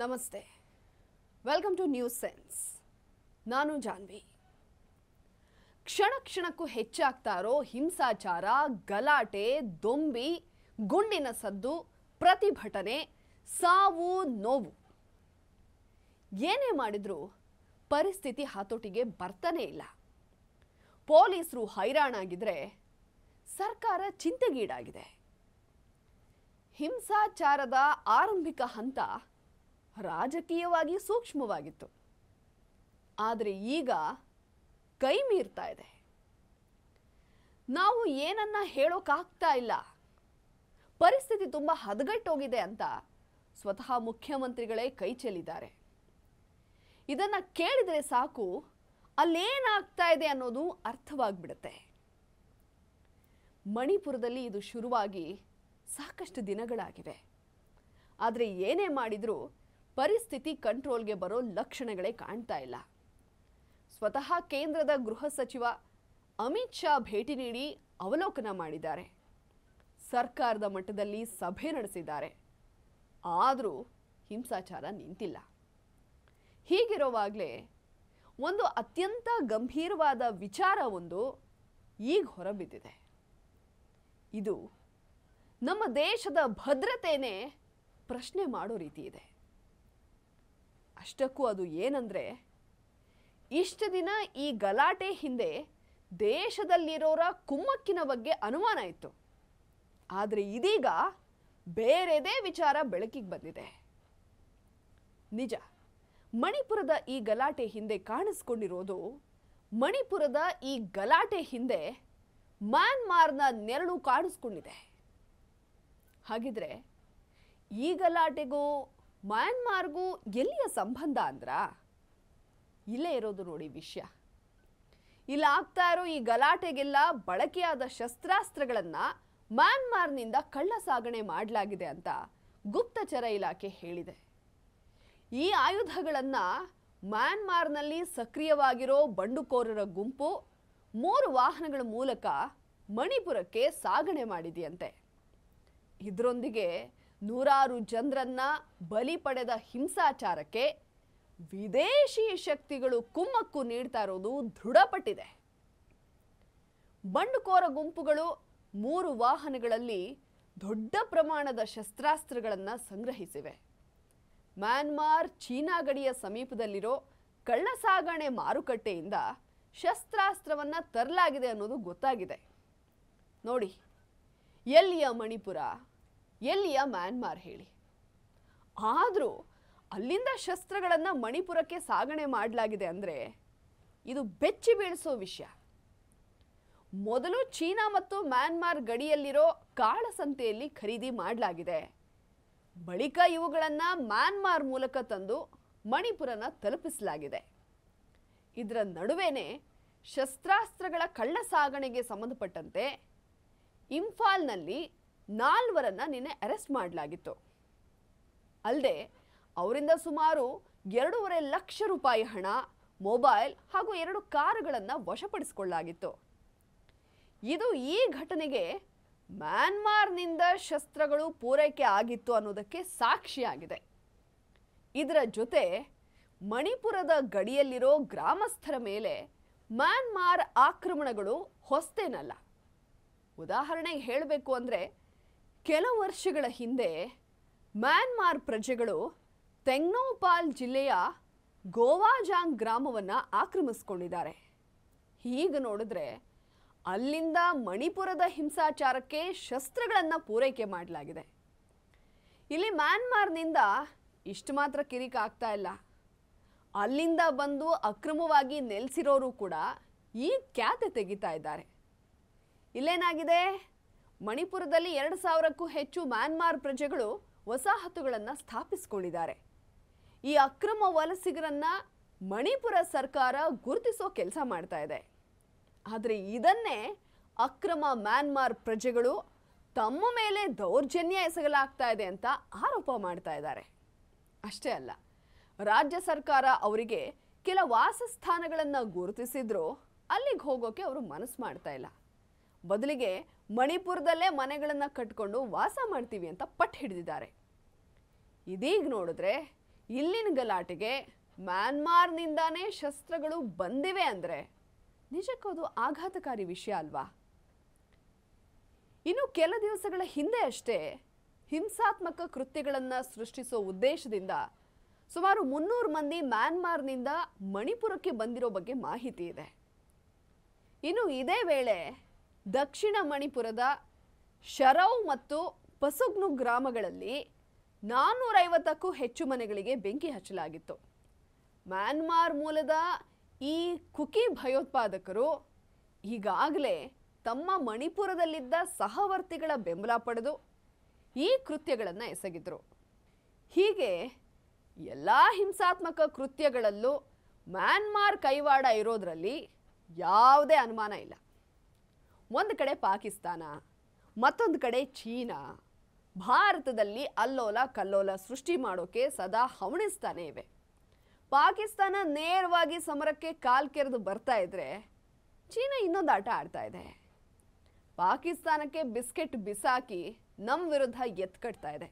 ನಮಸ್ತೆ welcome two news sense ನಾನು ಜಾನ್ವಿ ಕ್ಷಣ ಕ್ಷಣಕ್ಕೂ ಹೆಚ್ಚಾಗ್ತಾ ಇರೋ ಹಿಂಸಾಚಾರ ಗಲಾಟೆ ದೊಂಬಿ ಗುಂಡಿನ ಸದ್ದು ಪ್ರತಿಭಟನೆ ಸಾವು ನೋವು ಏನೇ ಮಾಡಿದರೂ ಪರಿಸ್ಥಿತಿ ಹತೋಟಿಗೆ ಬರ್ತಾನೇ ಇಲ್ಲ ಪೊಲೀಸರು ಹೈರಾಣಾಗಿದ್ರೆ ಸರ್ಕಾರ ಚಿಂತೆಗೀಡಾಗಿದೆ ಹಿಂಸಾಚಾರದ ಆರಂಭಿಕ ಹಂತ ರಾಜಕೀಯವಾಗಿ ಸೂಕ್ಷ್ಮವಾಗಿತ್ತು ಆದರೆ ಈಗ ಕೈ ಮೀರ್ತಾ ಇದೆ ನಾವು ಏನನ್ನ ಹೇಳೋಕ್ಕಾಗ್ತಾ ಇಲ್ಲ ಪರಿಸ್ಥಿತಿ ತುಂಬ ಹದಗಟ್ಟೋಗಿದೆ ಅಂತ ಸ್ವತಃ ಮುಖ್ಯಮಂತ್ರಿಗಳೇ ಕೈ ಚೆಲ್ಲಿದ್ದಾರೆ ಇದನ್ನು ಕೇಳಿದರೆ ಸಾಕು ಅಲ್ಲೇನಾಗ್ತಾ ಇದೆ ಅನ್ನೋದು ಅರ್ಥವಾಗ್ಬಿಡುತ್ತೆ ಮಣಿಪುರದಲ್ಲಿ ಇದು ಶುರುವಾಗಿ ಸಾಕಷ್ಟು ದಿನಗಳಾಗಿವೆ ಆದರೆ ಏನೇ ಮಾಡಿದರೂ ಪರಿಸ್ಥಿತಿ ಕಂಟ್ರೋಲ್ಗೆ ಬರೋ ಲಕ್ಷಣಗಳೇ ಕಾಣ್ತಾ ಇಲ್ಲ ಸ್ವತಃ ಕೇಂದ್ರದ ಗೃಹ ಸಚಿವ ಅಮಿತ್ ಶಾ ಭೇಟಿ ನೀಡಿ ಅವಲೋಕನ ಮಾಡಿದ್ದಾರೆ ಸರ್ಕಾರದ ಮಟ್ಟದಲ್ಲಿ ಸಭೆ ನಡೆಸಿದ್ದಾರೆ ಆದರೂ ಹಿಂಸಾಚಾರ ನಿಂತಿಲ್ಲ ಹೀಗಿರುವಾಗಲೇ ಒಂದು ಅತ್ಯಂತ ಗಂಭೀರವಾದ ವಿಚಾರ ಒಂದು ಈಗ ಹೊರಬಿದ್ದಿದೆ ಇದು ನಮ್ಮ ದೇಶದ ಭದ್ರತೆಯೇ ಪ್ರಶ್ನೆ ಮಾಡೋ ರೀತಿ ಇದೆ ಅಷ್ಟಕ್ಕೂ ಅದು ಏನಂದರೆ ಇಷ್ಟು ದಿನ ಈ ಗಲಾಟೆ ಹಿಂದೆ ದೇಶದಲ್ಲಿರೋರ ಕುಮ್ಮಕ್ಕಿನ ಬಗ್ಗೆ ಅನುಮಾನ ಇತ್ತು ಆದರೆ ಇದೀಗ ಬೇರೆದೇ ವಿಚಾರ ಬೆಳಕಿಗೆ ಬಂದಿದೆ ನಿಜ ಮಣಿಪುರದ ಈ ಗಲಾಟೆ ಹಿಂದೆ ಕಾಣಿಸ್ಕೊಂಡಿರೋದು ಮಣಿಪುರದ ಈ ಗಲಾಟೆ ಹಿಂದೆ ಮ್ಯಾನ್ಮಾರ್ನ ನೆರಳು ಕಾಣಿಸ್ಕೊಂಡಿದೆ ಹಾಗಿದ್ರೆ ಈ ಗಲಾಟೆಗೂ ಮ್ಯಾನ್ಮಾರ್ಗೂ ಎಲ್ಲಿಯ ಸಂಬಂಧ ಅಂದ್ರ ಇಲ್ಲೇ ಇರೋದು ನೋಡಿ ವಿಷಯ ಇಲ್ಲಿ ಆಗ್ತಾ ಇರೋ ಈ ಗಲಾಟೆಗೆಲ್ಲ ಬಳಕೆಯಾದ ಶಸ್ತ್ರಾಸ್ತ್ರಗಳನ್ನ ಮ್ಯಾನ್ಮಾರ್ನಿಂದ ಕಳ್ಳ ಸಾಗಣೆ ಮಾಡಲಾಗಿದೆ ಅಂತ ಗುಪ್ತಚರ ಇಲಾಖೆ ಹೇಳಿದೆ ಈ ಆಯುಧಗಳನ್ನು ಮ್ಯಾನ್ಮಾರ್ನಲ್ಲಿ ಸಕ್ರಿಯವಾಗಿರೋ ಬಂಡುಕೋರರ ಗುಂಪು ಮೂರು ವಾಹನಗಳ ಮೂಲಕ ಮಣಿಪುರಕ್ಕೆ ಸಾಗಣೆ ಮಾಡಿದೆಯಂತೆ ಇದರೊಂದಿಗೆ ನೂರಾರು ಜನರನ್ನ ಬಲಿ ಪಡೆದ ಹಿಂಸಾಚಾರಕ್ಕೆ ವಿದೇಶಿ ಶಕ್ತಿಗಳು ಕುಮ್ಮಕ್ಕು ನೀಡ್ತಾ ಇರೋದು ದೃಢಪಟ್ಟಿದೆ ಬಂಡುಕೋರ ಗುಂಪುಗಳು ಮೂರು ವಾಹನಗಳಲ್ಲಿ ದೊಡ್ಡ ಪ್ರಮಾಣದ ಶಸ್ತ್ರಾಸ್ತ್ರಗಳನ್ನು ಸಂಗ್ರಹಿಸಿವೆ ಮ್ಯಾನ್ಮಾರ್ ಚೀನಾ ಗಡಿಯ ಸಮೀಪದಲ್ಲಿರೋ ಕಳ್ಳಸಾಗಣೆ ಮಾರುಕಟ್ಟೆಯಿಂದ ಶಸ್ತ್ರಾಸ್ತ್ರವನ್ನು ತರಲಾಗಿದೆ ಅನ್ನೋದು ಗೊತ್ತಾಗಿದೆ ನೋಡಿ ಎಲ್ಲಿಯ ಮಣಿಪುರ ಎಲ್ಲಿಯ ಮ್ಯಾನ್ಮಾರ್ ಹೇಳಿ ಆದರೂ ಅಲ್ಲಿಂದ ಶಸ್ತ್ರಗಳನ್ನು ಮಣಿಪುರಕ್ಕೆ ಸಾಗಣೆ ಮಾಡಲಾಗಿದೆ ಅಂದರೆ ಇದು ಬೆಚ್ಚಿ ಬೀಳಿಸೋ ವಿಷಯ ಮೊದಲು ಚೀನಾ ಮತ್ತು ಮ್ಯಾನ್ಮಾರ್ ಗಡಿಯಲ್ಲಿರೋ ಕಾಳಸಂತೆಯಲ್ಲಿ ಖರೀದಿ ಮಾಡಲಾಗಿದೆ ಬಳಿಕ ಇವುಗಳನ್ನು ಮ್ಯಾನ್ಮಾರ್ ಮೂಲಕ ತಂದು ಮಣಿಪುರನ ತಲುಪಿಸಲಾಗಿದೆ ಇದರ ನಡುವೆನೇ ಶಸ್ತ್ರಾಸ್ತ್ರಗಳ ಕಳ್ಳ ಸಾಗಣೆಗೆ ಸಂಬಂಧಪಟ್ಟಂತೆ ಇಂಫಾಲ್ನಲ್ಲಿ ನಾಲ್ವರನ್ನು ನಿನ್ನೆ ಅರೆಸ್ಟ್ ಮಾಡಲಾಗಿತ್ತು ಅಲ್ಲದೆ ಅವರಿಂದ ಸುಮಾರು ಎರಡೂವರೆ ಲಕ್ಷ ರೂಪಾಯಿ ಹಣ ಮೊಬೈಲ್ ಹಾಗೂ ಎರಡು ಕಾರುಗಳನ್ನು ವಶಪಡಿಸಿಕೊಳ್ಳಲಾಗಿತ್ತು ಇದು ಈ ಘಟನೆಗೆ ಮ್ಯಾನ್ಮಾರ್ನಿಂದ ಶಸ್ತ್ರಗಳು ಪೂರೈಕೆ ಆಗಿತ್ತು ಅನ್ನೋದಕ್ಕೆ ಸಾಕ್ಷಿಯಾಗಿದೆ ಇದರ ಜೊತೆ ಮಣಿಪುರದ ಗಡಿಯಲ್ಲಿರೋ ಗ್ರಾಮಸ್ಥರ ಮೇಲೆ ಮ್ಯಾನ್ಮಾರ್ ಆಕ್ರಮಣಗಳು ಹೊಸ್ತೇನಲ್ಲ ಉದಾಹರಣೆಗೆ ಹೇಳಬೇಕು ಅಂದರೆ ಕೆಲ ವರ್ಷಗಳ ಹಿಂದೆ ಮ್ಯಾನ್ಮಾರ್ ಪ್ರಜೆಗಳು ತೆಂಗ್ನೋಪಾಲ್ ಜಿಲ್ಲೆಯ ಗೋವಾಜಾಂಗ್ ಗ್ರಾಮವನ್ನು ಆಕ್ರಮಿಸ್ಕೊಂಡಿದ್ದಾರೆ ಹೀಗೆ ನೋಡಿದ್ರೆ ಅಲ್ಲಿಂದ ಮಣಿಪುರದ ಹಿಂಸಾಚಾರಕ್ಕೆ ಶಸ್ತ್ರಗಳನ್ನು ಪೂರೈಕೆ ಮಾಡಲಾಗಿದೆ ಇಲ್ಲಿ ಮ್ಯಾನ್ಮಾರ್ನಿಂದ ಇಷ್ಟು ಮಾತ್ರ ಕಿರಿಕ ಆಗ್ತಾ ಇಲ್ಲ ಅಲ್ಲಿಂದ ಬಂದು ಅಕ್ರಮವಾಗಿ ನೆಲೆಸಿರೋರು ಕೂಡ ಈ ಖ್ಯಾತೆ ತೆಗಿತಾ ಇದ್ದಾರೆ ಇಲ್ಲೇನಾಗಿದೆ ಮಣಿಪುರದಲ್ಲಿ ಎರಡು ಸಾವಿರಕ್ಕೂ ಹೆಚ್ಚು ಮ್ಯಾನ್ಮಾರ್ ಪ್ರಜೆಗಳು ವಸಾಹತುಗಳನ್ನು ಸ್ಥಾಪಿಸಿಕೊಂಡಿದ್ದಾರೆ ಈ ಅಕ್ರಮ ವಲಸಿಗರನ್ನ ಮಣಿಪುರ ಸರ್ಕಾರ ಗುರುತಿಸೋ ಕೆಲಸ ಮಾಡ್ತಾ ಇದೆ ಆದರೆ ಇದನ್ನೇ ಅಕ್ರಮ ಮ್ಯಾನ್ಮಾರ್ ಪ್ರಜೆಗಳು ತಮ್ಮ ಮೇಲೆ ದೌರ್ಜನ್ಯ ಎಸಗಲಾಗ್ತಾ ಇದೆ ಅಂತ ಆರೋಪ ಮಾಡ್ತಾ ಇದ್ದಾರೆ ಅಷ್ಟೇ ಅಲ್ಲ ರಾಜ್ಯ ಸರ್ಕಾರ ಅವರಿಗೆ ಕೆಲ ವಾಸಸ್ಥಾನಗಳನ್ನು ಗುರುತಿಸಿದ್ರು ಅಲ್ಲಿಗೆ ಹೋಗೋಕೆ ಅವರು ಮನಸ್ಸು ಮಾಡ್ತಾ ಇಲ್ಲ ಬದಲಿಗೆ ಮಣಿಪುರದಲ್ಲೇ ಮನೆಗಳನ್ನು ಕಟ್ಕೊಂಡು ವಾಸ ಮಾಡ್ತೀವಿ ಅಂತ ಪಟ್ಟು ಹಿಡಿದಿದ್ದಾರೆ ಇದೀಗ ನೋಡಿದ್ರೆ ಇಲ್ಲಿನ ಗಲಾಟೆಗೆ ಮ್ಯಾನ್ಮಾರ್ನಿಂದಾನೇ ಶಸ್ತ್ರಗಳು ಬಂದಿವೆ ಅಂದರೆ ನಿಜಕ್ಕೂ ಆಘಾತಕಾರಿ ವಿಷಯ ಅಲ್ವಾ ಇನ್ನು ಕೆಲ ದಿವಸಗಳ ಹಿಂದೆ ಅಷ್ಟೇ ಹಿಂಸಾತ್ಮಕ ಕೃತ್ಯಗಳನ್ನು ಸೃಷ್ಟಿಸೋ ಉದ್ದೇಶದಿಂದ ಸುಮಾರು ಮುನ್ನೂರು ಮಂದಿ ಮ್ಯಾನ್ಮಾರ್ನಿಂದ ಮಣಿಪುರಕ್ಕೆ ಬಂದಿರೋ ಬಗ್ಗೆ ಮಾಹಿತಿ ಇದೆ ಇನ್ನು ಇದೇ ವೇಳೆ ದಕ್ಷಿಣ ಮಣಿಪುರದ ಶರೌ ಮತ್ತು ಪಸುಗ್ನು ಗ್ರಾಮಗಳಲ್ಲಿ ನಾನ್ನೂರೈವತ್ತಕ್ಕೂ ಹೆಚ್ಚು ಮನೆಗಳಿಗೆ ಬೆಂಕಿ ಹಚ್ಚಲಾಗಿತ್ತು ಮ್ಯಾನ್ಮಾರ್ ಮೂಲದ ಈ ಕುಕಿ ಭಯೋತ್ಪಾದಕರು ಈಗಾಗಲೇ ತಮ್ಮ ಮಣಿಪುರದಲ್ಲಿದ್ದ ಸಹವರ್ತಿಗಳ ಬೆಂಬಲ ಪಡೆದು ಈ ಕೃತ್ಯಗಳನ್ನು ಎಸಗಿದರು ಹೀಗೆ ಎಲ್ಲ ಹಿಂಸಾತ್ಮಕ ಕೃತ್ಯಗಳಲ್ಲೂ ಮ್ಯಾನ್ಮಾರ್ ಕೈವಾಡ ಇರೋದರಲ್ಲಿ ಯಾವುದೇ ಅನುಮಾನ ಇಲ್ಲ ಒಂದು ಕಡೆ ಪಾಕಿಸ್ತಾನ ಮತ್ತೊಂದು ಕಡೆ ಚೀನಾ ಭಾರತದಲ್ಲಿ ಅಲ್ಲೋಲ ಕಲ್ಲೋಲ ಸೃಷ್ಟಿ ಮಾಡೋಕೆ ಸದಾ ಹವಣಿಸ್ತಾನೆ ಇವೆ ಪಾಕಿಸ್ತಾನ ನೇರವಾಗಿ ಸಮರಕ್ಕೆ ಕೆರೆದು ಬರ್ತಾ ಇದ್ರೆ ಚೀನಾ ಇನ್ನೊಂದು ಆಟ ಆಡ್ತಾ ಇದೆ ಪಾಕಿಸ್ತಾನಕ್ಕೆ ಬಿಸ್ಕೆಟ್ ಬಿಸಾಕಿ ನಮ್ಮ ವಿರುದ್ಧ ಎತ್ಕಟ್ತಾ ಇದೆ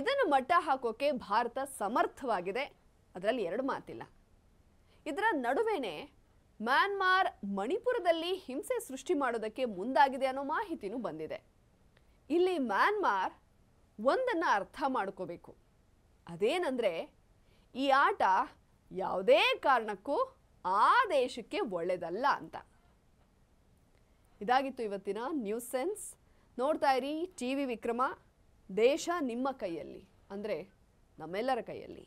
ಇದನ್ನು ಮಟ್ಟ ಹಾಕೋಕೆ ಭಾರತ ಸಮರ್ಥವಾಗಿದೆ ಅದರಲ್ಲಿ ಎರಡು ಮಾತಿಲ್ಲ ಇದರ ನಡುವೆನೇ ಮ್ಯಾನ್ಮಾರ್ ಮಣಿಪುರದಲ್ಲಿ ಹಿಂಸೆ ಸೃಷ್ಟಿ ಮಾಡೋದಕ್ಕೆ ಮುಂದಾಗಿದೆ ಅನ್ನೋ ಮಾಹಿತಿನೂ ಬಂದಿದೆ ಇಲ್ಲಿ ಮ್ಯಾನ್ಮಾರ್ ಒಂದನ್ನು ಅರ್ಥ ಮಾಡ್ಕೋಬೇಕು ಅದೇನಂದರೆ ಈ ಆಟ ಯಾವುದೇ ಕಾರಣಕ್ಕೂ ಆ ದೇಶಕ್ಕೆ ಒಳ್ಳೆಯದಲ್ಲ ಅಂತ ಇದಾಗಿತ್ತು ಇವತ್ತಿನ ನ್ಯೂಸ್ ಸೆನ್ಸ್ ನೋಡ್ತಾ ಇರಿ ಟಿ ವಿ ವಿಕ್ರಮ ದೇಶ ನಿಮ್ಮ ಕೈಯಲ್ಲಿ ಅಂದರೆ ನಮ್ಮೆಲ್ಲರ ಕೈಯಲ್ಲಿ